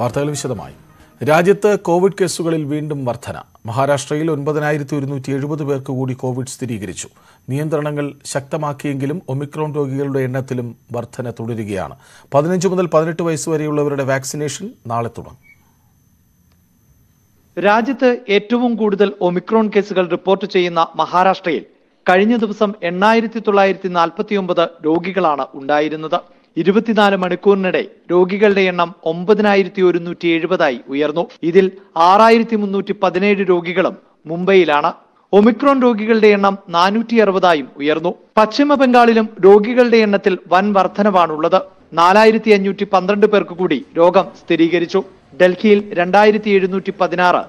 വാർത്തകൾ വിശദമായി രാജ്യത്ത് കോവിഡ് കേസുകളിൽ വീണ്ടും വർധന മഹാരാഷ്ട്രയിൽ ഒൻപതിനായിരത്തി ഒരുന്നൂറ്റി എഴുപത് പേർക്ക് കൂടി കോവിഡ് സ്ഥിരീകരിച്ചു നിയന്ത്രണങ്ങൾ ശക്തമാക്കിയെങ്കിലും ഒമിക്രോൺ രോഗികളുടെ എണ്ണത്തിലും വർധന തുടരുകയാണ് പതിനഞ്ച് മുതൽ പതിനെട്ട് വയസ്സ് വരെയുള്ളവരുടെ വാക്സിനേഷൻ നാളെ തുടങ്ങും രാജ്യത്ത് ഏറ്റവും കൂടുതൽ ഒമിക്രോൺ കേസുകൾ റിപ്പോർട്ട് ചെയ്യുന്ന മഹാരാഷ്ട്രയിൽ കഴിഞ്ഞ ദിവസം എണ്ണായിരത്തി തൊള്ളായിരത്തി നാൽപ്പത്തി രോഗികളാണ് ഉണ്ടായിരുന്നത് ഇരുപത്തിനാല് മണിക്കൂറിനിടെ രോഗികളുടെ എണ്ണം ഒമ്പതിനായിരത്തി ഒരുന്നൂറ്റി എഴുപതായി ഉയർന്നു ഇതിൽ ആറായിരത്തി മുന്നൂറ്റി പതിനേഴ് രോഗികളും മുംബൈയിലാണ് ഒമിക്രോൺ രോഗികളുടെ എണ്ണം നാനൂറ്റി അറുപതായും ഉയർന്നു പശ്ചിമ ബംഗാളിലും രോഗികളുടെ എണ്ണത്തിൽ വൻ വർധനവാണുള്ളത് നാലായിരത്തി അഞ്ഞൂറ്റി പന്ത്രണ്ട് പേർക്ക് കൂടി രോഗം സ്ഥിരീകരിച്ചു ഡൽഹിയിൽ രണ്ടായിരത്തി എഴുന്നൂറ്റി പതിനാറ്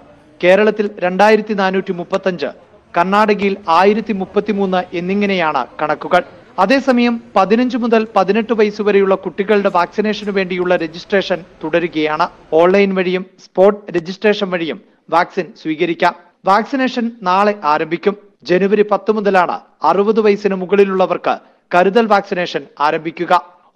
കേരളത്തിൽ രണ്ടായിരത്തി നാനൂറ്റി മുപ്പത്തഞ്ച് കർണാടകയിൽ ആയിരത്തി മുപ്പത്തിമൂന്ന് എന്നിങ്ങനെയാണ് കണക്കുകൾ അതേസമയം പതിനഞ്ച് മുതൽ പതിനെട്ട് വയസ്സ് വരെയുള്ള കുട്ടികളുടെ വാക്സിനേഷന് വേണ്ടിയുള്ള രജിസ്ട്രേഷൻ തുടരുകയാണ് ഓൺലൈൻ വഴിയും സ്പോട്ട് രജിസ്ട്രേഷൻ വഴിയും വാക്സിൻ സ്വീകരിക്കാം വാക്സിനേഷൻ നാളെ ആരംഭിക്കും ജനുവരി പത്ത് മുതലാണ് അറുപത് വയസ്സിന് മുകളിലുള്ളവർക്ക് കരുതൽ വാക്സിനേഷൻ ആരംഭിക്കുക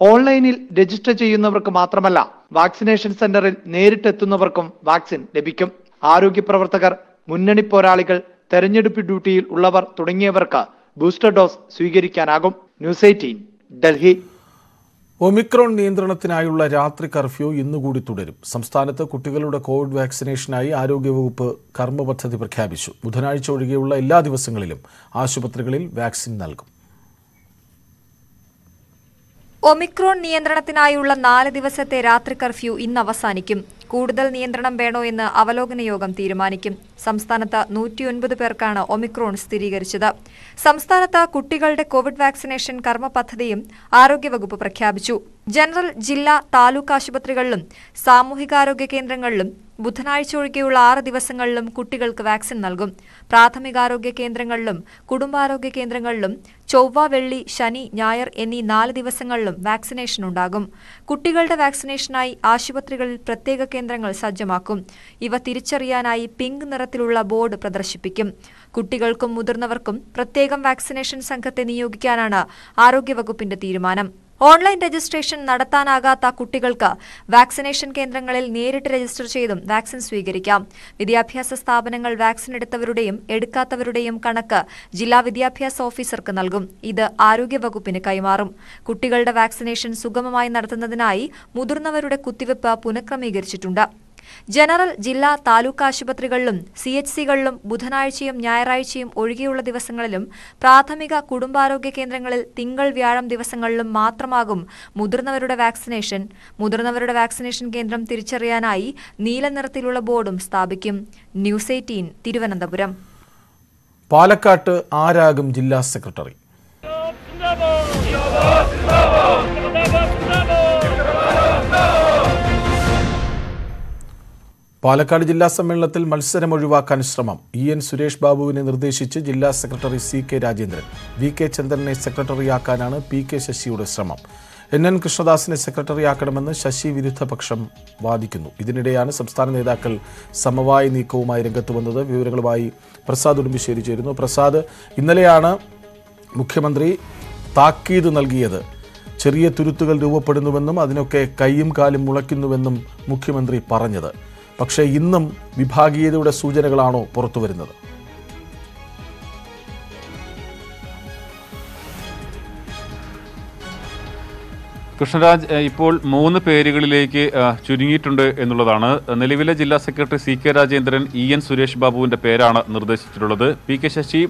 ഓൺലൈനിൽ രജിസ്റ്റർ ചെയ്യുന്നവർക്ക് മാത്രമല്ല വാക്സിനേഷൻ സെന്ററിൽ നേരിട്ടെത്തുന്നവർക്കും വാക്സിൻ ലഭിക്കും ആരോഗ്യ പ്രവർത്തകർ മുന്നണി പോരാളികൾ തെരഞ്ഞെടുപ്പ് ഡ്യൂട്ടിയിൽ ഉള്ളവർ തുടങ്ങിയവർക്ക് ബൂസ്റ്റർ ഡോസ് സ്വീകരിക്കാനാകും ന്യൂസ് എയ്റ്റീൻ ഡൽഹി ഒമിക്രോൺ നിയന്ത്രണത്തിനായുള്ള രാത്രി കർഫ്യൂ ഇന്നുകൂടി തുടരും സംസ്ഥാനത്ത് കുട്ടികളുടെ കോവിഡ് വാക്സിനേഷനായി ആരോഗ്യവകുപ്പ് കർമ്മ പദ്ധതി പ്രഖ്യാപിച്ചു ബുധനാഴ്ച ഒഴികെയുള്ള എല്ലാ ദിവസങ്ങളിലും ആശുപത്രികളിൽ വാക്സിൻ നൽകും ഒമിക്രോൺ നിയന്ത്രണത്തിനായുള്ള നാല് ദിവസത്തെ രാത്രി കർഫ്യൂ ഇന്ന് അവസാനിക്കും കൂടുതൽ നിയന്ത്രണം വേണോ എന്ന് അവലോകന യോഗം തീരുമാനിക്കും സംസ്ഥാനത്ത് നൂറ്റിയൊൻപത് പേർക്കാണ് ഒമിക്രോൺ സ്ഥിരീകരിച്ചത് സംസ്ഥാനത്ത് കുട്ടികളുടെ കോവിഡ് വാക്സിനേഷൻ കർമ്മ പദ്ധതിയും ആരോഗ്യവകുപ്പ് പ്രഖ്യാപിച്ചു ജനറൽ ജില്ലാ താലൂക്ക് ആശുപത്രികളിലും സാമൂഹികാരോഗ്യ കേന്ദ്രങ്ങളിലും ബുധനാഴ്ച ഒഴികെയുള്ള ആറ് ദിവസങ്ങളിലും കുട്ടികൾക്ക് വാക്സിൻ നൽകും പ്രാഥമികാരോഗ്യ കേന്ദ്രങ്ങളിലും കുടുംബാരോഗ്യ കേന്ദ്രങ്ങളിലും ചൊവ്വ വെള്ളി ശനി ഞായർ എന്നീ നാല് ദിവസങ്ങളിലും വാക്സിനേഷൻ ഉണ്ടാകും കുട്ടികളുടെ വാക്സിനേഷനായി ആശുപത്രികളിൽ പ്രത്യേക കേന്ദ്രങ്ങൾ സജ്ജമാക്കും ഇവ തിരിച്ചറിയാനായി പിങ്ക് നിറത്തിലുള്ള ബോർഡ് പ്രദർശിപ്പിക്കും കുട്ടികൾക്കും മുതിർന്നവർക്കും പ്രത്യേകം വാക്സിനേഷൻ സംഘത്തെ നിയോഗിക്കാനാണ് ആരോഗ്യവകുപ്പിന്റെ തീരുമാനം ഓൺലൈൻ രജിസ്ട്രേഷൻ നടത്താനാകാത്ത കുട്ടികൾക്ക് വാക്സിനേഷൻ കേന്ദ്രങ്ങളിൽ നേരിട്ട് രജിസ്റ്റർ ചെയ്തും വാക്സിൻ സ്വീകരിക്കാം വിദ്യാഭ്യാസ സ്ഥാപനങ്ങൾ വാക്സിൻ എടുത്തവരുടെയും എടുക്കാത്തവരുടെയും കണക്ക് ജില്ലാ വിദ്യാഭ്യാസ ഓഫീസർക്ക് നൽകും ഇത് ആരോഗ്യവകുപ്പിന് കൈമാറും കുട്ടികളുടെ വാക്സിനേഷൻ സുഗമമായി നടത്തുന്നതിനായി മുതിർന്നവരുടെ കുത്തിവയ്പ് പുനഃക്രമീകരിച്ചിട്ടുണ്ട് ജനറൽ ജില്ലാ താലൂക്ക് ആശുപത്രികളിലും സി എച്ച് സികളിലും ബുധനാഴ്ചയും ഞായറാഴ്ചയും ഒഴികെയുള്ള ദിവസങ്ങളിലും പ്രാഥമിക കുടുംബാരോഗ്യ കേന്ദ്രങ്ങളിൽ തിങ്കൾ വ്യാഴം ദിവസങ്ങളിലും മാത്രമാകും മുതിർന്നവരുടെ വാക്സിനേഷൻ മുതിർന്നവരുടെ വാക്സിനേഷൻ കേന്ദ്രം തിരിച്ചറിയാനായി നീല നിറത്തിലുള്ള ബോർഡും സ്ഥാപിക്കും ന്യൂസ് എയ്റ്റീൻ തിരുവനന്തപുരം പാലക്കാട്ട് ആരാകും ജില്ലാ സെക്രട്ടറി പാലക്കാട് ജില്ലാ സമ്മേളനത്തിൽ മത്സരം ഒഴിവാക്കാൻ ശ്രമം ഇ എൻ സുരേഷ് ബാബുവിനെ നിർദ്ദേശിച്ച് ജില്ലാ secretary C K Rajendran V K ചന്ദ്രനെ സെക്രട്ടറിയാക്കാനാണ് പി കെ ശശിയുടെ ശ്രമം എൻ എൻ കൃഷ്ണദാസിനെ സെക്രട്ടറിയാക്കണമെന്ന് ശശി വിരുദ്ധ പക്ഷം വാദിക്കുന്നു ഇതിനിടെയാണ് സംസ്ഥാന നേതാക്കൾ സമവായ നീക്കവുമായി രംഗത്ത് വന്നത് വിവരങ്ങളുമായി പ്രസാദ് ഉടുമ്പിശ്ശേരി ചേരുന്നു പ്രസാദ് ഇന്നലെയാണ് മുഖ്യമന്ത്രി താക്കീത് നൽകിയത് ചെറിയ തുരുത്തുകൾ രൂപപ്പെടുന്നുവെന്നും അതിനൊക്കെ കൈയും കാലും മുളയ്ക്കുന്നുവെന്നും മുഖ്യമന്ത്രി പറഞ്ഞത് പക്ഷേ ഇന്നും വിഭാഗീയതയുടെ സൂചനകളാണോ പുറത്തു വരുന്നത് കൃഷ്ണരാജ് ഇപ്പോൾ മൂന്ന് പേരുകളിലേക്ക് ചുരുങ്ങിയിട്ടുണ്ട് എന്നുള്ളതാണ് നിലവിലെ ജില്ലാ secretary C K Rajendran E N Suresh ബാബുവിന്റെ പേരാണ് നിർദ്ദേശിച്ചിട്ടുള്ളത് പി കെ ശശി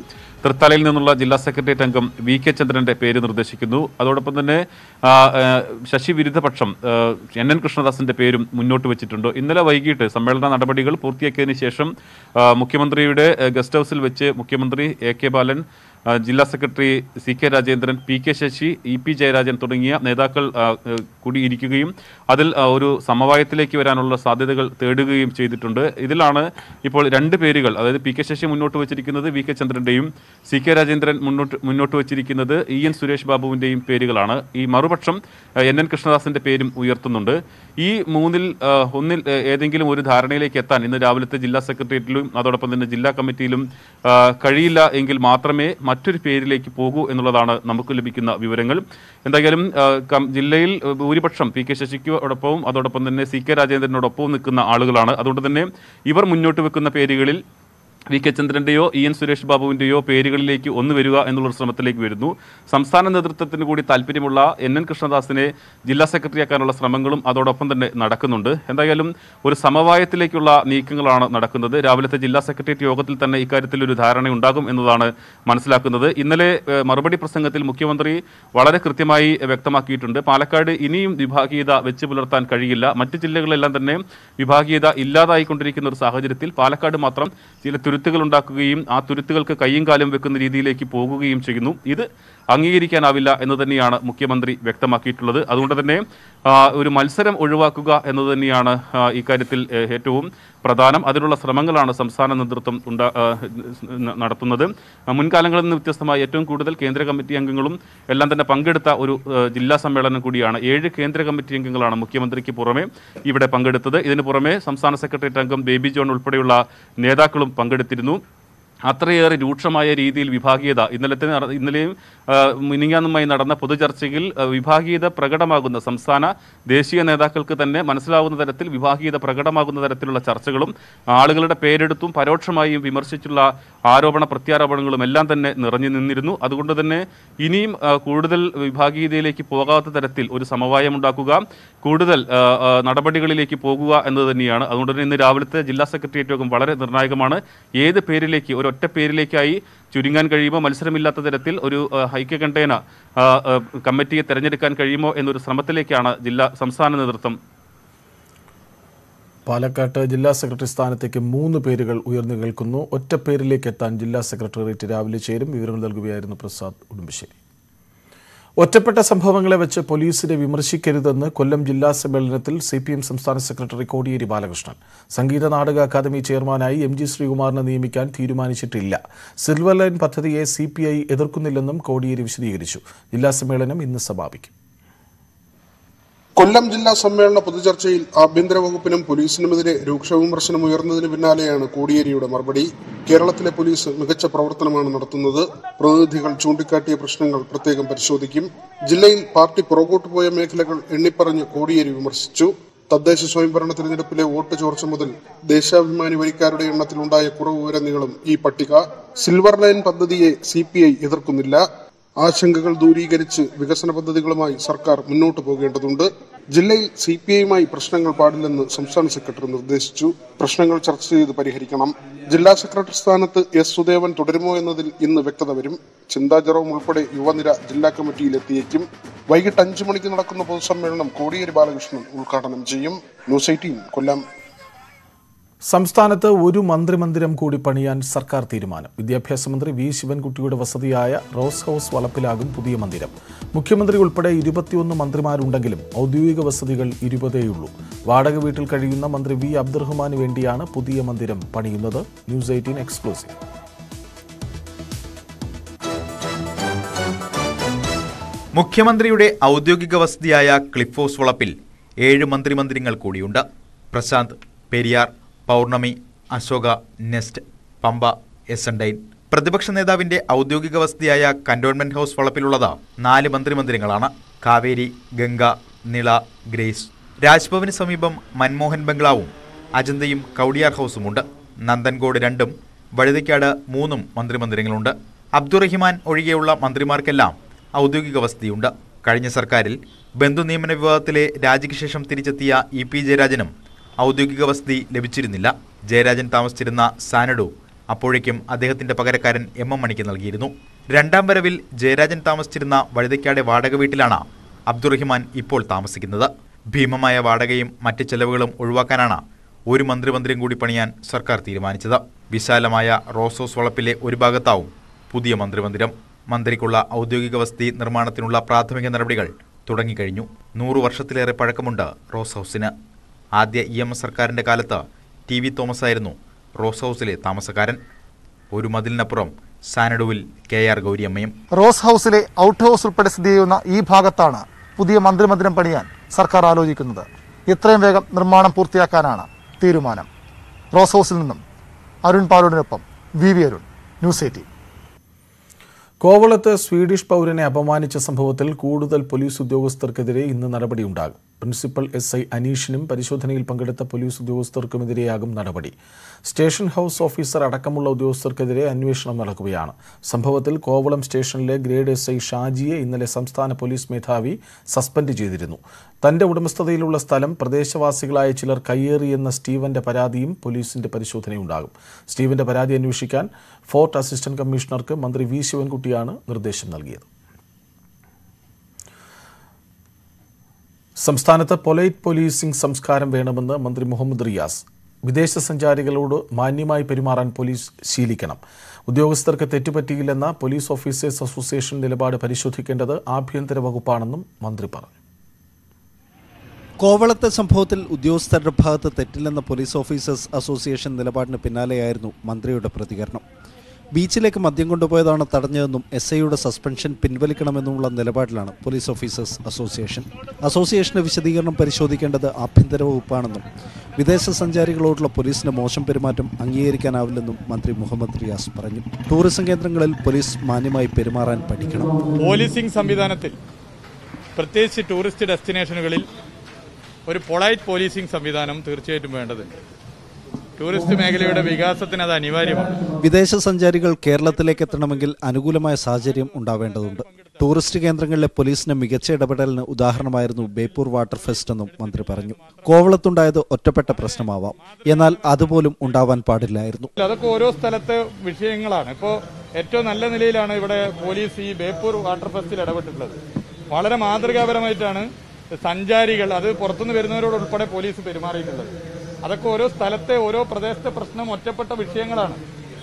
തൃത്തലയിൽ നിന്നുള്ള ജില്ലാ സെക്രട്ടേറിയറ്റ് അംഗം വി കെ ചന്ദ്രന്റെ പേര് നിർദ്ദേശിക്കുന്നു അതോടൊപ്പം തന്നെ ശശി വിരുദ്ധപക്ഷം എൻ എൻ കൃഷ്ണദാസിന്റെ പേരും മുന്നോട്ട് വെച്ചിട്ടുണ്ട് ഇന്നലെ വൈകിട്ട് സമ്മേളന നടപടികൾ പൂർത്തിയാക്കിയതിന് ശേഷം മുഖ്യമന്ത്രിയുടെ ഗസ്റ്റ് ഹൗസിൽ വെച്ച് മുഖ്യമന്ത്രി എ കെ ബാലൻ ജില്ലാ secretary C K Rajendran P K Sasi E P Jayarajan തുടങ്ങിയ നേതാക്കൾ കൂടിയിരിക്കുകയും അതിൽ ഒരു സമവായത്തിലേക്ക് വരാനുള്ള സാധ്യതകൾ തേടുകയും ചെയ്തിട്ടുണ്ട് ഇതിലാണ് ഇപ്പോൾ രണ്ട് പേരുകൾ അതായത് പി കെ ശശി മുന്നോട്ട് വച്ചിരിക്കുന്നത് വി കെ ചന്ദ്രൻ്റെയും സി കെ രാജേന്ദ്രൻ മുന്നോട്ട് മുന്നോട്ട് വച്ചിരിക്കുന്നത് ഇ എൻ സുരേഷ് ബാബുവിൻ്റെയും പേരുകളാണ് ഈ മറുപക്ഷം എൻ എൻ കൃഷ്ണദാസിൻ്റെ പേരും ഉയർത്തുന്നുണ്ട് ഈ മൂന്നിൽ ഒന്നിൽ ഏതെങ്കിലും ഒരു ധാരണയിലേക്ക് എത്താൻ ഇന്ന് രാവിലത്തെ ജില്ലാ സെക്രട്ടേറിയറ്റിലും അതോടൊപ്പം തന്നെ ജില്ലാ കമ്മിറ്റിയിലും കഴിയില്ല എങ്കിൽ മാത്രമേ മറ്റൊരു പേരിലേക്ക് പോകൂ എന്നുള്ളതാണ് നമുക്ക് ലഭിക്കുന്ന വിവരങ്ങൾ എന്തായാലും ജില്ലയിൽ ഭൂരിപക്ഷം പി കെ ശശിക്കോടൊപ്പവും അതോടൊപ്പം തന്നെ സി കെ രാജേന്ദ്രനോടൊപ്പവും നിൽക്കുന്ന ആളുകളാണ് അതുകൊണ്ട് തന്നെ ഇവർ മുന്നോട്ട് വെക്കുന്ന പേരുകളിൽ വി കെ ചന്ദ്രൻ്റെയോ ഇ എൻ സുരേഷ് ബാബുവിൻ്റെയോ പേരുകളിലേക്ക് ഒന്ന് വരിക എന്നുള്ള ശ്രമത്തിലേക്ക് വരുന്നു സംസ്ഥാന നേതൃത്വത്തിന് കൂടി താല്പര്യമുള്ള എൻ എൻ കൃഷ്ണദാസിനെ ജില്ലാ സെക്രട്ടറിയാക്കാനുള്ള ശ്രമങ്ങളും അതോടൊപ്പം തന്നെ നടക്കുന്നുണ്ട് എന്തായാലും ഒരു സമവായത്തിലേക്കുള്ള നീക്കങ്ങളാണ് നടക്കുന്നത് രാവിലത്തെ ജില്ലാ സെക്രട്ടേറിയറ്റ് യോഗത്തിൽ തന്നെ ഇക്കാര്യത്തിൽ ഒരു ധാരണയുണ്ടാകും എന്നതാണ് മനസ്സിലാക്കുന്നത് ഇന്നലെ മറുപടി പ്രസംഗത്തിൽ മുഖ്യമന്ത്രി വളരെ കൃത്യമായി വ്യക്തമാക്കിയിട്ടുണ്ട് പാലക്കാട് ഇനിയും വിഭാഗീയത വെച്ച് പുലർത്താൻ കഴിയില്ല മറ്റ് ജില്ലകളെല്ലാം തന്നെ വിഭാഗീയത ഇല്ലാതായിക്കൊണ്ടിരിക്കുന്ന ഒരു സാഹചര്യത്തിൽ പാലക്കാട് മാത്രം ചില തുരുത്തുകൾ ഉണ്ടാക്കുകയും ആ തുരുത്തുകൾക്ക് കൈയും കാലും വെക്കുന്ന രീതിയിലേക്ക് പോകുകയും ചെയ്യുന്നു ഇത് അംഗീകരിക്കാനാവില്ല എന്ന് തന്നെയാണ് മുഖ്യമന്ത്രി വ്യക്തമാക്കിയിട്ടുള്ളത് അതുകൊണ്ട് തന്നെ ഒരു മത്സരം ഒഴിവാക്കുക എന്നത് തന്നെയാണ് ഇക്കാര്യത്തിൽ ഏറ്റവും പ്രധാനം അതിനുള്ള ശ്രമങ്ങളാണ് സംസ്ഥാന നേതൃത്വം ഉണ്ടാ നടത്തുന്നത് മുൻകാലങ്ങളിൽ നിന്ന് വ്യത്യസ്തമായി ഏറ്റവും കൂടുതൽ കേന്ദ്ര കമ്മിറ്റി അംഗങ്ങളും എല്ലാം തന്നെ പങ്കെടുത്ത ഒരു ജില്ലാ സമ്മേളനം കൂടിയാണ് ഏഴ് കേന്ദ്ര കമ്മിറ്റി അംഗങ്ങളാണ് മുഖ്യമന്ത്രിക്ക് പുറമെ ഇവിടെ പങ്കെടുത്തത് ഇതിന് പുറമെ സംസ്ഥാന സെക്രട്ടേറിയറ്റ് അംഗം ബേബി ജോൺ ഉൾപ്പെടെയുള്ള നേതാക്കളും പങ്കെടുത്തിരുന്നു അത്രയേറെ രൂക്ഷമായ രീതിയിൽ വിഭാഗീയത ഇന്നലത്തെ ഇന്നലെയും മിനിങ്ങാന്നുമായി നടന്ന പൊതുചർച്ചയിൽ വിഭാഗീയത പ്രകടമാകുന്ന സംസ്ഥാന ദേശീയ നേതാക്കൾക്ക് തന്നെ മനസ്സിലാവുന്ന തരത്തിൽ വിഭാഗീയത പ്രകടമാകുന്ന തരത്തിലുള്ള ചർച്ചകളും ആളുകളുടെ പേരെടുത്തും പരോക്ഷമായും വിമർശിച്ചുള്ള ആരോപണ പ്രത്യാരോപണങ്ങളും എല്ലാം തന്നെ നിറഞ്ഞു നിന്നിരുന്നു അതുകൊണ്ട് തന്നെ ഇനിയും കൂടുതൽ വിഭാഗീയതയിലേക്ക് പോകാത്ത തരത്തിൽ ഒരു സമവായം ഉണ്ടാക്കുക കൂടുതൽ നടപടികളിലേക്ക് പോകുക എന്നത് തന്നെയാണ് അതുകൊണ്ട് തന്നെ ഇന്ന് രാവിലത്തെ ജില്ലാ സെക്രട്ടേറിയറ്റ് യോഗം വളരെ നിർണായകമാണ് ഏത് പേരിലേക്ക് ഒരു ഒരൊറ്റ പേരിലേക്കായി ചുരുങ്ങാൻ കഴിയുമോ മത്സരമില്ലാത്ത തരത്തിൽ ഒരു ഐക്യകണ്ഠേന കമ്മിറ്റിയെ തെരഞ്ഞെടുക്കാൻ കഴിയുമോ എന്നൊരു ശ്രമത്തിലേക്കാണ് ജില്ലാ സംസ്ഥാന നേതൃത്വം പാലക്കാട്ട് ജില്ലാ സെക്രട്ടറി സ്ഥാനത്തേക്ക് മൂന്ന് പേരുകൾ ഉയർന്നു കേൾക്കുന്നു ഒറ്റപ്പേരിലേക്ക് എത്താൻ ജില്ലാ സെക്രട്ടേറിയറ്റ് രാവിലെ ചേരും വിവരങ്ങൾ നൽകുകയായിരുന്നു പ്രസാദ് ഉടുമ്പശ്ശേരി ഒറ്റപ്പെട്ട സംഭവങ്ങളെ വെച്ച് പോലീസിനെ വിമർശിക്കരുതെന്ന് കൊല്ലം ജില്ലാ സമ്മേളനത്തിൽ സി പി എം സംസ്ഥാന സെക്രട്ടറി കോടിയേരി ബാലകൃഷ്ണൻ സംഗീത നാടക അക്കാദമി ചെയർമാനായി എം ജി ശ്രീകുമാറിനെ നിയമിക്കാൻ തീരുമാനിച്ചിട്ടില്ല സിൽവർ ലൈൻ പദ്ധതിയെ സി പി ഐ എതിർക്കുന്നില്ലെന്നും കോടിയേരി വിശദീകരിച്ചു ജില്ലാ സമ്മേളനം ഇന്ന് സമാപിക്കും കൊല്ലം ജില്ലാ സമ്മേളന പൊതുചർച്ചയിൽ ആഭ്യന്തര വകുപ്പിനും പോലീസിനുമെതിരെ രൂക്ഷ വിമർശനം ഉയർന്നതിന് പിന്നാലെയാണ് കോടിയേരിയുടെ മറുപടി കേരളത്തിലെ പോലീസ് മികച്ച പ്രവർത്തനമാണ് നടത്തുന്നത് പ്രതിനിധികൾ ചൂണ്ടിക്കാട്ടിയ പ്രശ്നങ്ങൾ പ്രത്യേകം പരിശോധിക്കും ജില്ലയിൽ പാർട്ടി പുറകോട്ട് പോയ മേഖലകൾ എണ്ണിപ്പറഞ്ഞ് കോടിയേരി വിമർശിച്ചു തദ്ദേശ സ്വയംഭരണ തെരഞ്ഞെടുപ്പിലെ വോട്ട് ചോർച്ച മുതൽ ദേശാഭിമാനി വരിക്കാരുടെ എണ്ണത്തിലുണ്ടായ കുറവ് വിവരങ്ങളും ഈ പട്ടിക സിൽവർ ലൈൻ പദ്ധതിയെ സി എതിർക്കുന്നില്ല ആശങ്കകൾ ദൂരീകരിച്ച് വികസന പദ്ധതികളുമായി സർക്കാർ മുന്നോട്ട് പോകേണ്ടതുണ്ട് ജില്ലയിൽ സി പി ഐയുമായി പ്രശ്നങ്ങൾ പാടില്ലെന്ന് സംസ്ഥാന സെക്രട്ടറി നിർദ്ദേശിച്ചു പ്രശ്നങ്ങൾ ചർച്ച ചെയ്ത് പരിഹരിക്കണം ജില്ലാ സെക്രട്ടറി സ്ഥാനത്ത് എസ് സുദേവൻ തുടരുമോ എന്നതിൽ ഇന്ന് വ്യക്തത വരും ചിന്താ ജെറോം ഉൾപ്പെടെ യുവനിര ജില്ലാ കമ്മിറ്റിയിലെത്തിയേക്കും വൈകിട്ട് അഞ്ചു മണിക്ക് നടക്കുന്ന പൊതുസമ്മേളനം കോടിയേരി ബാലകൃഷ്ണൻ ഉദ്ഘാടനം ചെയ്യും ന്യൂസ് എയ്റ്റീൻ കൊല്ലം സംസ്ഥാനത്ത് ഒരു മന്ത്രിമന്ദിരം കൂടി പണിയാൻ സർക്കാർ തീരുമാനം വിദ്യാഭ്യാസ മന്ത്രി വി ശിവൻകുട്ടിയുടെ വസതിയായ റോസ് ഹൗസ് വളപ്പിലാകും പുതിയ മന്ദിരം മുഖ്യമന്ത്രി ഉൾപ്പെടെ ഇരുപത്തിയൊന്ന് മന്ത്രിമാരുണ്ടെങ്കിലും ഔദ്യോഗിക വസതികൾ ഇരുപതേയുള്ളൂ വാടക വീട്ടിൽ കഴിയുന്ന മന്ത്രി വി അബ്ദുറഹ്മാന് വേണ്ടിയാണ് പുതിയ മന്ദിരം പണിയുന്നത് ന്യൂസ് എയ്റ്റീൻ എക്സ്ക്ലൂസീവ് മുഖ്യമന്ത്രിയുടെ ഔദ്യോഗിക വസതിയായ ക്ലിഫ് ഹൗസ് വളപ്പിൽ ഏഴ് മന്ത്രിമന്ദിരങ്ങൾ കൂടിയുണ്ട് പ്രശാന്ത് പെരിയാർ പൗർണമി അശോക നെസ്റ്റ് പമ്പ എസ് പ്രതിപക്ഷ നേതാവിന്റെ ഔദ്യോഗിക വസതിയായ കന്റോൺമെന്റ് ഹൗസ് വളപ്പിലുള്ളത് നാല് മന്ത്രിമന്ദിരങ്ങളാണ് കാവേരി ഗംഗ നിള ഗ്രേസ് രാജ്ഭവന് സമീപം മൻമോഹൻ ബംഗ്ലാവും അജന്തയും കൗളിയാർ ഹൗസുമുണ്ട് നന്ദൻകോട് രണ്ടും വഴുതയ്ക്കാട് മൂന്നും മന്ത്രിമന്ദിരങ്ങളുണ്ട് അബ്ദുറഹിമാൻ ഒഴികെയുള്ള മന്ത്രിമാർക്കെല്ലാം ഔദ്യോഗിക വസതിയുണ്ട് കഴിഞ്ഞ സർക്കാരിൽ ബന്ധു നിയമന വിവാദത്തിലെ രാജിക്ക് ശേഷം തിരിച്ചെത്തിയ ഇ പി ജയരാജനും ഔദ്യോഗിക വസതി ലഭിച്ചിരുന്നില്ല ജയരാജൻ താമസിച്ചിരുന്ന സാനഡു അപ്പോഴേക്കും അദ്ദേഹത്തിന്റെ പകരക്കാരൻ എം എം മണിക്ക് നൽകിയിരുന്നു രണ്ടാം വരവിൽ ജയരാജൻ താമസിച്ചിരുന്ന വഴുതയ്ക്കാടെ വാടക വീട്ടിലാണ് അബ്ദുറഹിമാൻ ഇപ്പോൾ താമസിക്കുന്നത് ഭീമമായ വാടകയും മറ്റ് ചെലവുകളും ഒഴിവാക്കാനാണ് ഒരു മന്ത്രിമന്ദിരം കൂടി പണിയാൻ സർക്കാർ തീരുമാനിച്ചത് വിശാലമായ റോസോസ് വളപ്പിലെ ഒരു ഭാഗത്താവും പുതിയ മന്ത്രിമന്ദിരം മന്ത്രിക്കുള്ള ഔദ്യോഗിക വസതി നിർമ്മാണത്തിനുള്ള പ്രാഥമിക നടപടികൾ തുടങ്ങിക്കഴിഞ്ഞു നൂറു വർഷത്തിലേറെ പഴക്കമുണ്ട് റോസ് ഹൗസിന് ആദ്യ ഇ എം എസ് സർക്കാരിൻ്റെ കാലത്ത് ടി വി തോമസ് ആയിരുന്നു റോസ് ഹൗസിലെ താമസക്കാരൻ ഒരു മതിലിനപ്പുറം സാനഡുവിൽ കെ ആർ ഗൗരിയമ്മയും റോസ് ഹൗസിലെ ഔട്ട് ഹൗസ് ഉൾപ്പെടെ സ്ഥിതി ചെയ്യുന്ന ഈ ഭാഗത്താണ് പുതിയ മന്ത്രിമന്ദിരം പണിയാൻ സർക്കാർ ആലോചിക്കുന്നത് എത്രയും വേഗം നിർമ്മാണം പൂർത്തിയാക്കാനാണ് തീരുമാനം റോസ് ഹൗസിൽ നിന്നും അരുൺ പാലോടിനൊപ്പം V V Arun news eighteen കോവളത്ത് സ്വീഡിഷ് പൗരനെ അപമാനിച്ച സംഭവത്തിൽ കൂടുതൽ പോലീസ് ഉദ്യോഗസ്ഥർക്കെതിരെ ഇന്ന് നടപടിയുണ്ടാകും പ്രിൻസിപ്പൽ എസ് ഐ അനീഷിനും പരിശോധനയിൽ പങ്കെടുത്ത പോലീസ് ഉദ്യോഗസ്ഥർക്കുമെതിരെയാകും നടപടി സ്റ്റേഷൻ ഹൗസ് ഓഫീസർ അടക്കമുള്ള ഉദ്യോഗസ്ഥർക്കെതിരെ അന്വേഷണം നടക്കുകയാണ് സംഭവത്തിൽ കോവളം സ്റ്റേഷനിലെ ഗ്രേഡ് എസ് ഐ ഷാജിയെ ഇന്നലെ സംസ്ഥാന പോലീസ് മേധാവി സസ്പെൻഡ് ചെയ്തിരുന്നു തന്റെ ഉടമസ്ഥതയിലുള്ള സ്ഥലം പ്രദേശവാസികളായ ചിലർ കയ്യേറിയെന്ന സ്റ്റീവന്റെ പരാതിയും പോലീസിന്റെ പരിശോധനയുണ്ടാകും സ്റ്റീവന്റെ പരാതി അന്വേഷിക്കാൻ ഫോർട്ട് അസിസ്റ്റന്റ് കമ്മീഷണർക്ക് മന്ത്രി വി ശിവൻകുട്ടിയാണ് നിർദ്ദേശം നൽകിയത് സംസ്ഥാനത്ത് പൊലൈറ്റ് പോലീസിംഗ് സംസ്കാരം വേണമെന്ന് മന്ത്രി മുഹമ്മദ് റിയാസ് വിദേശ സഞ്ചാരികളോട് മാന്യമായി പെരുമാറാൻ പോലീസ് ശീലിക്കണം ഉദ്യോഗസ്ഥർക്ക് തെറ്റുപറ്റിയില്ലെന്ന പോലീസ് ഓഫീസേഴ്സ് അസോസിയേഷൻ നിലപാട് പരിശോധിക്കേണ്ടത് ആഭ്യന്തര വകുപ്പാണെന്നും മന്ത്രി പറഞ്ഞു കോവളത്തെ സംഭവത്തിൽ ഉദ്യോഗസ്ഥരുടെ ഭാഗത്ത് തെറ്റില്ലെന്ന പോലീസ് ഓഫീസേഴ്സ് അസോസിയേഷൻ നിലപാടിന് പിന്നാലെയായിരുന്നു മന്ത്രിയുടെ പ്രതികരണം ബീച്ചിലേക്ക് മദ്യം കൊണ്ടുപോയതാണ് തടഞ്ഞതെന്നും എസ് ഐയുടെ സസ്പെൻഷൻ പിൻവലിക്കണമെന്നുമുള്ള നിലപാടിലാണ് പോലീസ് ഓഫീസേഴ്സ് അസോസിയേഷൻ അസോസിയേഷന്റെ വിശദീകരണം പരിശോധിക്കേണ്ടത് ആഭ്യന്തര വകുപ്പാണെന്നും വിദേശ സഞ്ചാരികളോടുള്ള പോലീസിന്റെ മോശം പെരുമാറ്റം അംഗീകരിക്കാനാവില്ലെന്നും മന്ത്രി മുഹമ്മദ് റിയാസ് പറഞ്ഞു ടൂറിസം കേന്ദ്രങ്ങളിൽ പോലീസ് മാന്യമായി പെരുമാറാൻ പഠിക്കണം പോലീസിംഗ് സംവിധാനത്തിൽ പ്രത്യേകിച്ച് ടൂറിസ്റ്റ് ഡെസ്റ്റിനേഷനുകളിൽ ഒരു പൊളൈറ്റ് പോലീസിംഗ് സംവിധാനം തീർച്ചയായിട്ടും വേണ്ടതുണ്ട് ടൂറിസ്റ്റ് മേഖലയുടെ വികാസത്തിന് അത് അനിവാര്യമാണ് വിദേശ സഞ്ചാരികൾ കേരളത്തിലേക്ക് എത്തണമെങ്കിൽ അനുകൂലമായ സാഹചര്യം ഉണ്ടാവേണ്ടതുണ്ട് ടൂറിസ്റ്റ് കേന്ദ്രങ്ങളിലെ പോലീസിന്റെ മികച്ച ഇടപെടലിന് ഉദാഹരണമായിരുന്നു ബേപ്പൂർ വാട്ടർ ഫെസ്റ്റ് എന്നും മന്ത്രി പറഞ്ഞു കോവളത്തുണ്ടായത് ഒറ്റപ്പെട്ട പ്രശ്നമാവാം എന്നാൽ അതുപോലും ഉണ്ടാവാൻ പാടില്ലായിരുന്നു അതൊക്കെ ഓരോ സ്ഥലത്തെ വിഷയങ്ങളാണ് ഇപ്പോൾ ഏറ്റവും നല്ല നിലയിലാണ് ഇവിടെ പോലീസ് ഈ ബേപ്പൂർ വാട്ടർ ഫെസ്റ്റിൽ ഇടപെട്ടിട്ടുള്ളത് വളരെ മാതൃകാപരമായിട്ടാണ് സഞ്ചാരികൾ അത് പുറത്തുനിന്ന് വരുന്നവരോട് ഉൾപ്പെടെ പോലീസ് പെരുമാറിയിട്ടുള്ളത് അതൊക്കെ ഓരോ സ്ഥലത്തെ ഓരോ പ്രദേശത്തെ പ്രശ്നം ഒറ്റപ്പെട്ട വിഷയങ്ങളാണ്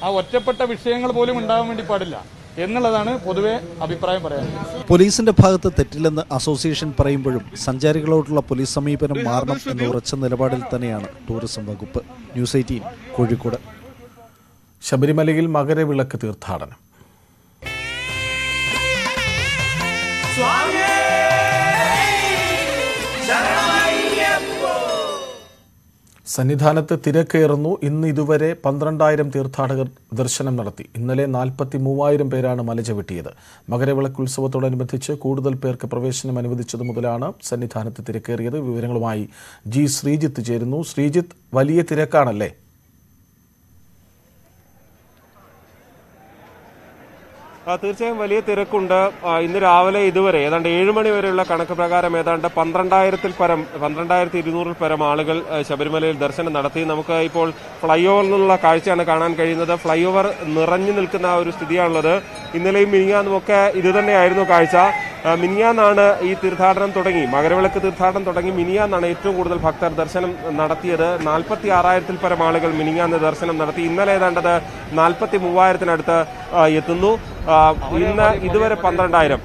ആ ഒറ്റപ്പെട്ട വിഷയങ്ങൾ പോലും ഉണ്ടാകാൻ വേണ്ടി പാടില്ല എന്നുള്ളതാണ് പൊതുവെ അഭിപ്രായം പറയാൻ പോലീസിന്റെ ഭാഗത്ത് തെറ്റില്ലെന്ന് അസോസിയേഷൻ പറയുമ്പോഴും സഞ്ചാരികളോടുള്ള പോലീസ് സമീപനം മാറണം എന്ന ഉറച്ച നിലപാടിൽ തന്നെയാണ് ടൂറിസം വകുപ്പ് ന്യൂസ് എയ്റ്റീൻ കോഴിക്കോട് ശബരിമലയിൽ മകരവിളക്ക് തീർത്ഥാടനം സന്നിധാനത്ത് തിരക്കേറുന്നു ഇന്ന് ഇതുവരെ പന്ത്രണ്ടായിരം തീർത്ഥാടകർ ദർശനം നടത്തി ഇന്നലെ നാൽപ്പത്തി മൂവായിരം പേരാണ് മല ചവിട്ടിയത് മകരവിളക്കുത്സവത്തോടനുബന്ധിച്ച് കൂടുതൽ പേർക്ക് പ്രവേശനം അനുവദിച്ചത് മുതലാണ് സന്നിധാനത്ത് തിരക്കേറിയത് വിവരങ്ങളുമായി ജി ശ്രീജിത്ത് ചേരുന്നു ശ്രീജിത്ത് വലിയ തിരക്കാണല്ലേ തീർച്ചയായും വലിയ തിരക്കുണ്ട് ഇന്ന് രാവിലെ ഇതുവരെ ഏതാണ്ട് ഏഴ് മണി വരെയുള്ള കണക്ക് പ്രകാരം ഏതാണ്ട് പന്ത്രണ്ടായിരത്തിൽ പരം പന്ത്രണ്ടായിരത്തി ഇരുന്നൂറിൽ പരം ആളുകൾ ശബരിമലയിൽ ദർശനം നടത്തി നമുക്ക് ഇപ്പോൾ ഫ്ലൈ ഓവറിൽ നിന്നുള്ള കാഴ്ചയാണ് കാണാൻ കഴിയുന്നത് ഫ്ലൈ ഓവർ നിറഞ്ഞു നിൽക്കുന്ന ഒരു സ്ഥിതിയാണുള്ളത് ഇന്നലെയും മിനിങ്ങാന്നുമൊക്കെ ഒക്കെ ഇത് തന്നെയായിരുന്നു കാഴ്ച മിനിയാന്നാണ് ഈ തീർത്ഥാടനം തുടങ്ങി മകരവിളക്ക് തീർത്ഥാടനം തുടങ്ങി മിനിയാന്നാണ് ഏറ്റവും കൂടുതൽ ഭക്തർ ദർശനം നടത്തിയത് നാൽപ്പത്തി ആറായിരത്തിൽ പരം ആളുകൾ മിനിങ്ങാന്ന് ദർശനം നടത്തി ഇന്നലെ ഏതാണ്ടത് നാൽപ്പത്തി മൂവായിരത്തിനടുത്ത് എത്തുന്നു ഇന്ന് ഇതുവരെ പന്ത്രണ്ടായിരം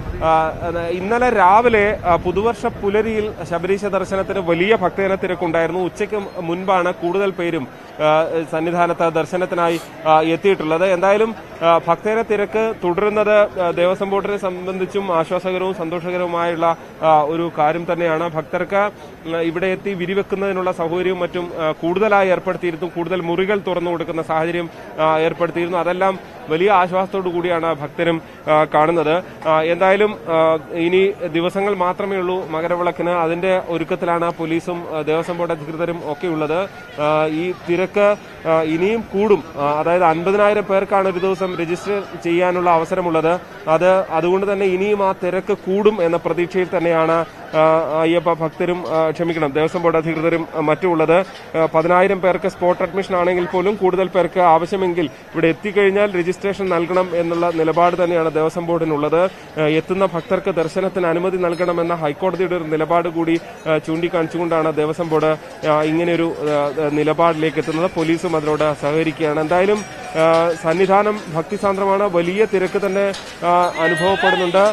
ഇന്നലെ രാവിലെ പുതുവർഷ പുലരിയിൽ ശബരീശ ദർശനത്തിന് വലിയ ഭക്തജന തിരക്കുണ്ടായിരുന്നു ഉച്ചയ്ക്ക് മുൻപാണ് കൂടുതൽ പേരും സന്നിധാനത്ത് ദർശനത്തിനായി എത്തിയിട്ടുള്ളത് എന്തായാലും ഭക്തജന തിരക്ക് തുടരുന്നത് ദേവസ്വം ബോർഡിനെ സംബന്ധിച്ചും ആശ്വാസകരവും സന്തോഷകരവുമായുള്ള ഒരു കാര്യം തന്നെയാണ് ഭക്തർക്ക് ഇവിടെ എത്തി വിരിവെക്കുന്നതിനുള്ള സൗകര്യവും മറ്റും കൂടുതലായി ഏർപ്പെടുത്തിയിരുന്നു കൂടുതൽ മുറികൾ തുറന്നു കൊടുക്കുന്ന സാഹചര്യം ഏർപ്പെടുത്തിയിരുന്നു അതെല്ലാം വലിയ ആശ്വാസത്തോടു കൂടിയാണ് ഭക്തരും കാണുന്നത് എന്തായാലും ഇനി ദിവസങ്ങൾ മാത്രമേ ഉള്ളൂ മകരവിളക്കിന് അതിന്റെ ഒരുക്കത്തിലാണ് പോലീസും ദേവസ്വം ബോർഡ് അധികൃതരും ഒക്കെ ഉള്ളത് ഈ തിരക്ക് ഇനിയും കൂടും അതായത് അൻപതിനായിരം പേർക്കാണ് ഒരു ദിവസം രജിസ്റ്റർ ചെയ്യാനുള്ള അവസരമുള്ളത് അത് അതുകൊണ്ട് തന്നെ ഇനിയും ആ തിരക്ക് കൂടും എന്ന പ്രതീക്ഷയിൽ തന്നെയാണ് അയ്യപ്പ ഭക്തരും ക്ഷമിക്കണം ദേവസ്വം ബോർഡ് അധികൃതരും മറ്റുമുള്ളത് പതിനായിരം പേർക്ക് സ്പോട്ട് അഡ്മിഷൻ ആണെങ്കിൽ പോലും കൂടുതൽ പേർക്ക് ആവശ്യമെങ്കിൽ ഇവിടെ എത്തിക്കഴിഞ്ഞാൽ രജിസ്റ്റർ രജിസ്ട്രേഷൻ നൽകണം എന്നുള്ള നിലപാട് തന്നെയാണ് ദേവസ്വം ബോർഡിനുള്ളത് എത്തുന്ന ഭക്തർക്ക് ദർശനത്തിന് അനുമതി നൽകണമെന്ന ഹൈക്കോടതിയുടെ ഒരു നിലപാട് കൂടി ചൂണ്ടിക്കാണിച്ചുകൊണ്ടാണ് ദേവസ്വം ബോർഡ് ഇങ്ങനെയൊരു നിലപാടിലേക്ക് എത്തുന്നത് പോലീസും അതിനോട് സഹകരിക്കുകയാണ് എന്തായാലും സന്നിധാനം ഭക്തിസാന്ദ്രമാണ് വലിയ തിരക്ക് തന്നെ അനുഭവപ്പെടുന്നുണ്ട്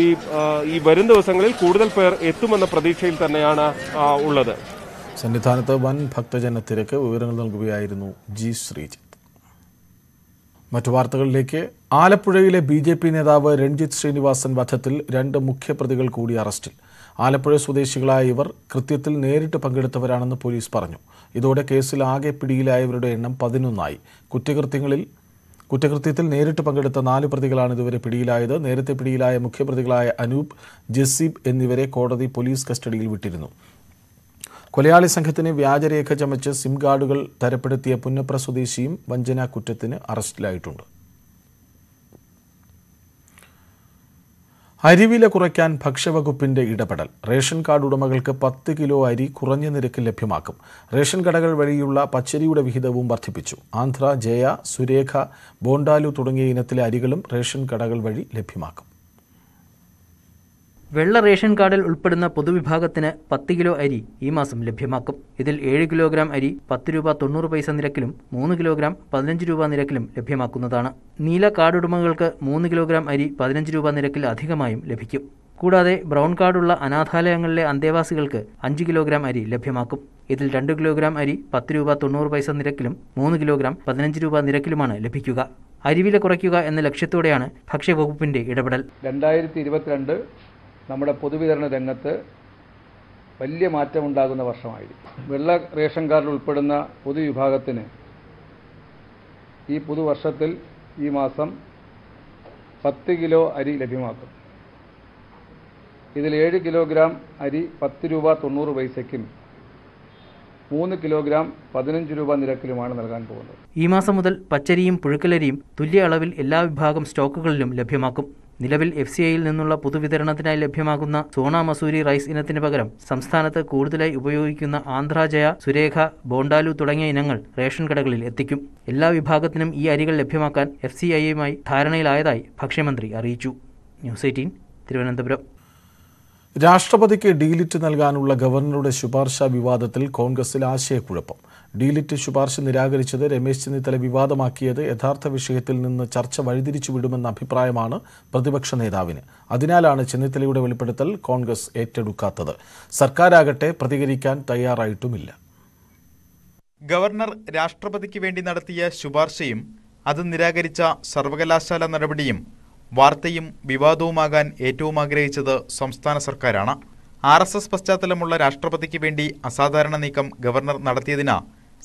ഈ ഈ വരും ദിവസങ്ങളിൽ കൂടുതൽ പേർ എത്തുമെന്ന പ്രതീക്ഷയിൽ തന്നെയാണ് ഉള്ളത് സന്നിധാനത്ത് വൻ ഭക്തജന തിരക്ക് വിവരങ്ങൾ നൽകുകയായിരുന്നു ജി ശ്രീജി മറ്റു വാർത്തകളിലേക്ക് ആലപ്പുഴയിലെ ബി ജെ പി നേതാവ് രൺജിത് ശ്രീനിവാസൻ വധത്തിൽ രണ്ട് മുഖ്യപ്രതികൾ കൂടി അറസ്റ്റിൽ ആലപ്പുഴ സ്വദേശികളായ ഇവർ കൃത്യത്തിൽ നേരിട്ട് പങ്കെടുത്തവരാണെന്ന് പോലീസ് പറഞ്ഞു ഇതോടെ കേസിൽ ആകെ പിടിയിലായവരുടെ എണ്ണം പതിനൊന്നായി കുറ്റകൃത്യങ്ങളിൽ കുറ്റകൃത്യത്തിൽ നേരിട്ട് പങ്കെടുത്ത നാല് പ്രതികളാണ് ഇതുവരെ പിടിയിലായത് നേരത്തെ പിടിയിലായ മുഖ്യപ്രതികളായ അനൂപ് ജസീബ് എന്നിവരെ കോടതി പോലീസ് കസ്റ്റഡിയിൽ വിട്ടിരുന്നു കൊലയാളി സംഘത്തിന് വ്യാജരേഖ ചമച്ച് സിം കാർഡുകൾ തരപ്പെടുത്തിയ പുന്നപ്ര സ്വദേശിയും വഞ്ചനാ കുറ്റത്തിന് അറസ്റ്റിലായിട്ടുണ്ട് അരിവില കുറയ്ക്കാൻ ഭക്ഷ്യവകുപ്പിന്റെ ഇടപെടൽ റേഷൻ കാർഡ് ഉടമകൾക്ക് പത്ത് കിലോ അരി കുറഞ്ഞ നിരക്കിൽ ലഭ്യമാക്കും റേഷൻ കടകൾ വഴിയുള്ള പച്ചരിയുടെ വിഹിതവും വർദ്ധിപ്പിച്ചു ആന്ധ്ര ജയ സുരേഖ ബോണ്ടാലു തുടങ്ങിയ ഇനത്തിലെ അരികളും റേഷൻ കടകൾ വഴി ലഭ്യമാക്കും വെള്ള റേഷൻ കാർഡിൽ ഉൾപ്പെടുന്ന പൊതുവിഭാഗത്തിന് പത്ത് കിലോ അരി ഈ മാസം ലഭ്യമാക്കും ഇതിൽ ഏഴ് കിലോഗ്രാം അരി പത്ത് രൂപ തൊണ്ണൂറ് പൈസ നിരക്കിലും മൂന്ന് കിലോഗ്രാം പതിനഞ്ച് രൂപ നിരക്കിലും ലഭ്യമാക്കുന്നതാണ് നീല കാർഡ് ഉടമകൾക്ക് മൂന്ന് കിലോഗ്രാം അരി പതിനഞ്ച് രൂപ നിരക്കിൽ അധികമായും ലഭിക്കും കൂടാതെ ബ്രൗൺ കാർഡുള്ള അനാഥാലയങ്ങളിലെ അന്തേവാസികൾക്ക് അഞ്ച് കിലോഗ്രാം അരി ലഭ്യമാക്കും ഇതിൽ രണ്ട് കിലോഗ്രാം അരി പത്ത് രൂപ തൊണ്ണൂറ് പൈസ നിരക്കിലും മൂന്ന് കിലോഗ്രാം പതിനഞ്ച് രൂപ നിരക്കിലുമാണ് ലഭിക്കുക അരിവില കുറയ്ക്കുക എന്ന ലക്ഷ്യത്തോടെയാണ് ഭക്ഷ്യവകുപ്പിന്റെ ഇടപെടൽ രണ്ടായിരത്തി ഇരുപത്തിരണ്ട് നമ്മുടെ പൊതുവിതരണ രംഗത്ത് വലിയ മാറ്റമുണ്ടാകുന്ന വർഷമായിരിക്കും വെള്ള റേഷൻ കാർഡിൽ ഉൾപ്പെടുന്ന പൊതുവിഭാഗത്തിന് ഈ പുതുവർഷത്തിൽ ഈ മാസം പത്ത് കിലോ അരി ലഭ്യമാക്കും ഇതിൽ ഏഴ് കിലോഗ്രാം അരി പത്ത് രൂപ തൊണ്ണൂറ് പൈസയ്ക്കും മൂന്ന് കിലോഗ്രാം പതിനഞ്ച് രൂപ നിരക്കിലുമാണ് നൽകാൻ പോകുന്നത് ഈ മാസം മുതൽ പച്ചരിയും പുഴുക്കലരിയും തുല്യ അളവിൽ എല്ലാ വിഭാഗം സ്റ്റോക്കുകളിലും ലഭ്യമാക്കും നിലവിൽ എഫ് സി ഐയിൽ നിന്നുള്ള പൊതുവിതരണത്തിനായി ലഭ്യമാകുന്ന സോണ മസൂരി റൈസ് ഇനത്തിന് പകരം സംസ്ഥാനത്ത് കൂടുതലായി ഉപയോഗിക്കുന്ന ആന്ധ്രാജയ സുരേഖ ബോണ്ടാലു തുടങ്ങിയ ഇനങ്ങൾ റേഷൻ കടകളിൽ എത്തിക്കും എല്ലാ വിഭാഗത്തിനും ഈ അരികൾ ലഭ്യമാക്കാൻ എഫ് സി ഐയുമായി ധാരണയിലായതായി ഭക്ഷ്യമന്ത്രി അറിയിച്ചു ന്യൂസ് എയ്റ്റീൻ തിരുവനന്തപുരം രാഷ്ട്രപതിക്ക് ഡീലിറ്റ് നൽകാനുള്ള ഗവർണറുടെ ശുപാർശ വിവാദത്തിൽ കോൺഗ്രസിൽ ആശയക്കുഴപ്പം ഡീലിറ്റ് ശുപാർശ നിരാകരിച്ചത് രമേശ് ചെന്നിത്തല വിവാദമാക്കിയത് യഥാർത്ഥ വിഷയത്തിൽ നിന്ന് ചർച്ച വഴിതിരിച്ചുവിടുമെന്ന അഭിപ്രായമാണ് പ്രതിപക്ഷ നേതാവിന് അതിനാലാണ് ചെന്നിത്തലയുടെ വെളിപ്പെടുത്തൽ കോൺഗ്രസ് ഏറ്റെടുക്കാത്തത് സർക്കാരാകട്ടെ പ്രതികരിക്കാൻ തയ്യാറായിട്ടുമില്ല ഗവർണർ രാഷ്ട്രപതിക്ക് വേണ്ടി നടത്തിയ ശുപാർശയും അത് നിരാകരിച്ച സർവകലാശാല നടപടിയും വാർത്തയും വിവാദവുമാകാൻ ഏറ്റവും ആഗ്രഹിച്ചത് സംസ്ഥാന സർക്കാരാണ് ആർ എസ് എസ് പശ്ചാത്തലമുള്ള രാഷ്ട്രപതിക്ക് വേണ്ടി അസാധാരണ നീക്കം ഗവർണർ നടത്തിയതിന്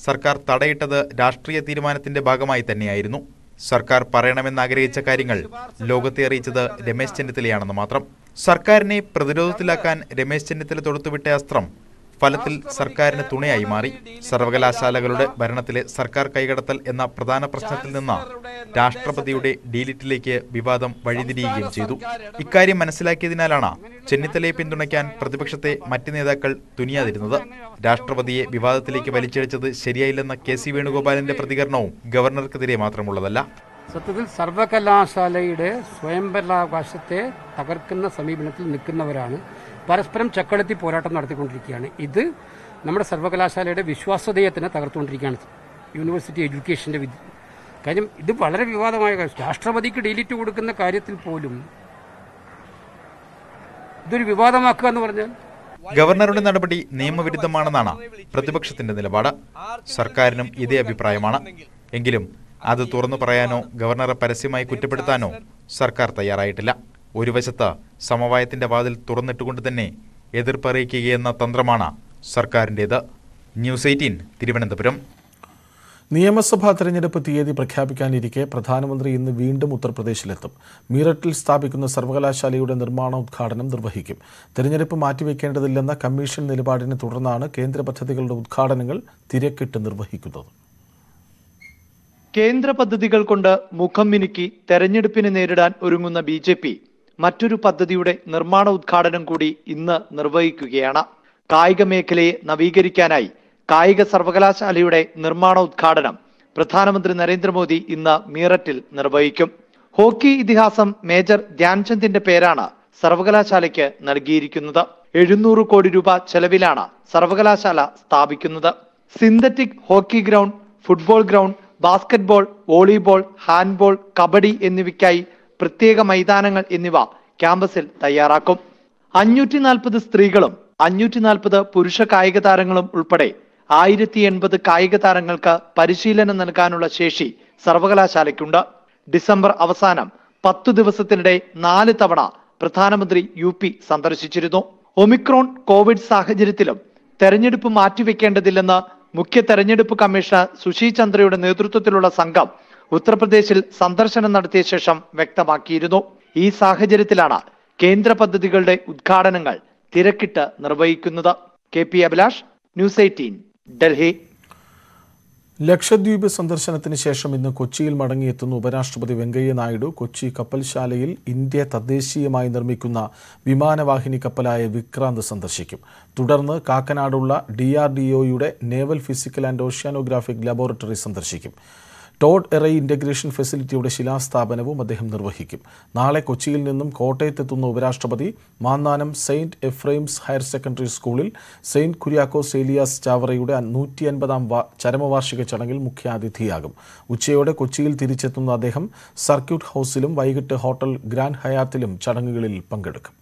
സർക്കാർ തടയിട്ടത് രാഷ്ട്രീയ തീരുമാനത്തിന്റെ ഭാഗമായി തന്നെയായിരുന്നു സർക്കാർ പറയണമെന്ന് ആഗ്രഹിച്ച കാര്യങ്ങൾ ലോകത്തെ അറിയിച്ചത് രമേശ് ചെന്നിത്തലയാണെന്ന് മാത്രം സർക്കാരിനെ പ്രതിരോധത്തിലാക്കാൻ രമേശ് ചെന്നിത്തല തൊടുത്തുവിട്ട അസ്ത്രം ഫലത്തിൽ സർക്കാരിന് തുണയായി മാറി സർവകലാശാലകളുടെ ഭരണത്തിലെ സർക്കാർ കൈകടത്തൽ എന്ന പ്രധാന പ്രശ്നത്തിൽ നിന്ന് രാഷ്ട്രപതിയുടെ ഡീലിറ്റിലേക്ക് വിവാദം വഴിതിരിയുകയും ചെയ്തു ഇക്കാര്യം മനസ്സിലാക്കിയതിനാലാണ് ചെന്നിത്തലയെ പിന്തുണയ്ക്കാൻ പ്രതിപക്ഷത്തെ മറ്റ് നേതാക്കൾ തുനിയാതിരുന്നത് രാഷ്ട്രപതിയെ വിവാദത്തിലേക്ക് വലിച്ചിഴച്ചത് ശരിയായില്ലെന്ന കെ സി വേണുഗോപാലിന്റെ പ്രതികരണവും ഗവർണർക്കെതിരെ മാത്രമുള്ളതല്ല സത്യത്തിൽ സർവകലാശാലയുടെ സ്വയംഭരണാവകാശത്തെ തകർക്കുന്ന സമീപനത്തിൽ നിൽക്കുന്നവരാണ് പരസ്പരം ചക്കളത്തി പോരാട്ടം നടത്തിക്കൊണ്ടിരിക്കുകയാണ് ഇത് നമ്മുടെ സർവകലാശാലയുടെ വിശ്വാസ്യതയെ തന്നെ തകർത്തുകൊണ്ടിരിക്കുകയാണ് യൂണിവേഴ്സിറ്റി എഡ്യൂക്കേഷൻ്റെ വിധി കാര്യം ഇത് വളരെ വിവാദമായ കാര്യം രാഷ്ട്രപതിക്ക് ഡിലീറ്റ് കൊടുക്കുന്ന കാര്യത്തിൽ പോലും ഇതൊരു വിവാദമാക്കുക എന്ന് പറഞ്ഞാൽ ഗവർണറുടെ നടപടി നിയമവിരുദ്ധമാണെന്നാണ് പ്രതിപക്ഷത്തിന്റെ നിലപാട് സർക്കാരിനും ഇതേ അഭിപ്രായമാണ് എങ്കിലും അത് തുറന്നു പറയാനോ ഗവർണറെ പരസ്യമായി കുറ്റപ്പെടുത്താനോ സർക്കാർ തയ്യാറായിട്ടില്ല ഒരു വശത്ത് സമവായത്തിന്റെ വാതിൽ തുറന്നിട്ടുകൊണ്ട് തന്നെ എതിർപ്പറിയിക്കുകയെന്ന തന്ത്രമാണ് സർക്കാരിൻ്റേത് ന്യൂസ് എയ്റ്റീൻ തിരുവനന്തപുരം നിയമസഭാ തെരഞ്ഞെടുപ്പ് തീയതി പ്രഖ്യാപിക്കാനിരിക്കെ പ്രധാനമന്ത്രി ഇന്ന് വീണ്ടും ഉത്തർപ്രദേശിലെത്തും മീററ്റിൽ സ്ഥാപിക്കുന്ന സർവകലാശാലയുടെ നിർമ്മാണോദ്ഘാടനം നിർവഹിക്കും തെരഞ്ഞെടുപ്പ് മാറ്റിവെക്കേണ്ടതില്ലെന്ന കമ്മീഷൻ നിലപാടിനെ തുടർന്നാണ് കേന്ദ്ര പദ്ധതികളുടെ ഉദ്ഘാടനങ്ങൾ തിരക്കിട്ട് നിർവഹിക്കുന്നത് കേന്ദ്ര പദ്ധതികൾ കൊണ്ട് മുഖം മിനുക്കി തെരഞ്ഞെടുപ്പിനെ നേരിടാൻ ഒരുങ്ങുന്ന ബി ജെ പി മറ്റൊരു പദ്ധതിയുടെ നിർമ്മാണ ഉദ്ഘാടനം കൂടി ഇന്ന് നിർവഹിക്കുകയാണ് കായിക മേഖലയെ നവീകരിക്കാനായി കായിക സർവകലാശാലയുടെ നിർമ്മാണ ഉദ്ഘാടനം പ്രധാനമന്ത്രി നരേന്ദ്രമോദി ഇന്ന് മീററ്റിൽ നിർവഹിക്കും ഹോക്കി ഇതിഹാസം മേജർ ധ്യാൻചന്ദിന്റെ പേരാണ് സർവകലാശാലയ്ക്ക് നൽകിയിരിക്കുന്നത് എഴുന്നൂറ് കോടി രൂപ ചെലവിലാണ് സർവകലാശാല സ്ഥാപിക്കുന്നത് synthetic hockey ground football ground basketball volleyball handball kabaddi എന്നിവയ്ക്കായി പ്രത്യേക മൈതാനങ്ങൾ എന്നിവ ക്യാമ്പസിൽ തയ്യാറാക്കും അഞ്ഞൂറ്റി നാൽപ്പത് സ്ത്രീകളും അഞ്ഞൂറ്റി നാൽപ്പത് പുരുഷ കായിക താരങ്ങളും ഉൾപ്പെടെ ആയിരത്തി എൺപത് കായിക താരങ്ങൾക്ക് പരിശീലനം നൽകാനുള്ള ശേഷി സർവകലാശാലയ്ക്കുണ്ട് ഡിസംബർ അവസാനം പത്തു ദിവസത്തിനിടെ നാല് തവണ പ്രധാനമന്ത്രി യു പി സന്ദർശിച്ചിരുന്നു ഒമിക്രോൺ കോവിഡ് സാഹചര്യത്തിലും തെരഞ്ഞെടുപ്പ് മാറ്റിവെക്കേണ്ടതില്ലെന്ന് മുഖ്യ തെരഞ്ഞെടുപ്പ് കമ്മീഷണർ സുശി ചന്ദ്രയുടെ നേതൃത്വത്തിലുള്ള സംഘം ഉത്തർപ്രദേശിൽ സന്ദർശനം നടത്തിയ ശേഷം വ്യക്തമാക്കിയിരുന്നു ഈ സാഹചര്യത്തിലാണ് കേന്ദ്ര പദ്ധതികളുടെ ഉദ്ഘാടനങ്ങൾ തിരക്കിട്ട് നിർവഹിക്കുന്നത് K P Abhilash news eighteen Delhi Lakshadweep സന്ദർശനത്തിന് ശേഷം ഇന്ന് കൊച്ചിയിൽ മടങ്ങിയെത്തുന്ന ഉപരാഷ്ട്രപതി വെങ്കയ്യ നായിഡു കൊച്ചി കപ്പൽശാലയിൽ ഇന്ത്യ തദ്ദേശീയമായി നിർമ്മിക്കുന്ന വിമാനവാഹിനി കപ്പലായ വിക്രാന്ത് സന്ദർശിക്കും തുടർന്ന് കാക്കനാടുള്ള ഡി ആർ ഡി ഒയുടെ naval physical and oceanographic laboratory സന്ദർശിക്കും ടോഡ് എറൈ ഇൻ്റഗ്രേഷൻ ഫെസിലിറ്റിയുടെ ശിലാസ്ഥാപനവും അദ്ദേഹം നിർവഹിക്കും നാളെ കൊച്ചിയിൽ നിന്നും കോട്ടയത്തെത്തുന്ന ഉപരാഷ്ട്രപതി Mannanam saint Ephrem's higher secondary സ്കൂളിൽ സെയിൻറ്റ് കുര്യാക്കോ സേലിയാസ് ചാവറയുടെ നൂറ്റി അൻപതാം ചരമവാർഷിക ചടങ്ങിൽ മുഖ്യാതിഥിയാകും ഉച്ചയോടെ കൊച്ചിയിൽ തിരിച്ചെത്തുന്ന അദ്ദേഹം സർക്യൂട്ട് ഹൗസിലും വൈകിട്ട് ഹോട്ടൽ ഗ്രാൻഡ് ഹയാത്തിലും ചടങ്ങുകളിൽ പങ്കെടുക്കും